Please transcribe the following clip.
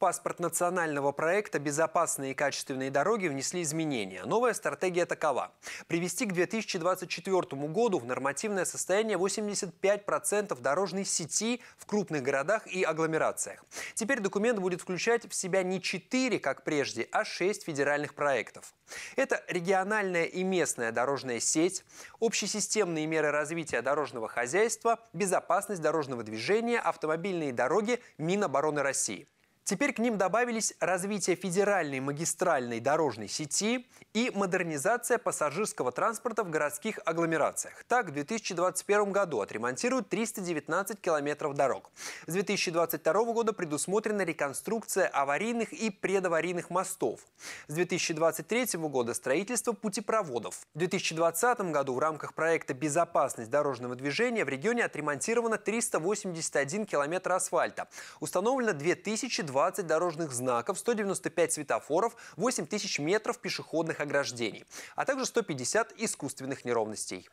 паспорт национального проекта «Безопасные и качественные дороги» внесли изменения. Новая стратегия такова. Привести к 2024 году в нормативное состояние 85% дорожной сети в крупных городах и агломерациях. Теперь документ будет включать в себя не 4, как прежде, а 6 федеральных проектов. Это региональная и местная дорожная сеть, общесистемные меры развития дорожного хозяйства, безопасность дорожного движения, автомобильные дороги, Минобороны России. Теперь к ним добавились развитие федеральной магистральной дорожной сети и модернизация пассажирского транспорта в городских агломерациях. Так, в 2021 году отремонтируют 319 километров дорог. С 2022 года предусмотрена реконструкция аварийных и предаварийных мостов. С 2023 года строительство путепроводов. В 2020 году в рамках проекта «Безопасность дорожного движения» в регионе отремонтировано 381 километр асфальта. Установлено 2020 20 дорожных знаков, 195 светофоров, 8 тысяч метров пешеходных ограждений, а также 150 искусственных неровностей.